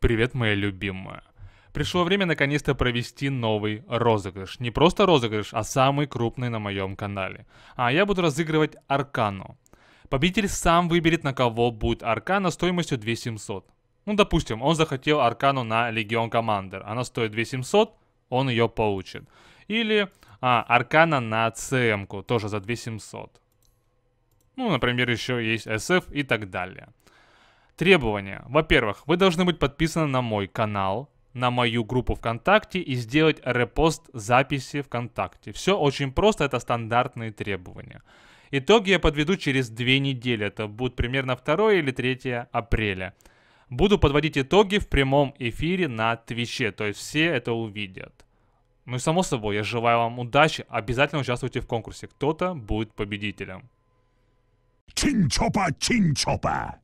Привет, моя любимая. Пришло время наконец-то провести новый розыгрыш. Не просто розыгрыш, а самый крупный на моем канале. А я буду разыгрывать Аркану. Победитель сам выберет, на кого будет Аркана стоимостью 2700. Ну, допустим, он захотел Аркану на Легион Командер. Она стоит 2700, он ее получит. Или а, Аркана на ЦМ-ку, тоже за 2700. Ну, например, еще есть SF и так далее. Требования. Во-первых, вы должны быть подписаны на мой канал, на мою группу ВКонтакте и сделать репост записи ВКонтакте. Все очень просто, это стандартные требования. Итоги я подведу через две недели, это будет примерно 2 или 3 апреля. Буду подводить итоги в прямом эфире на Твиче, то есть все это увидят. Ну и само собой, я желаю вам удачи, обязательно участвуйте в конкурсе, кто-то будет победителем. Chin Chopper, Chin Chopper.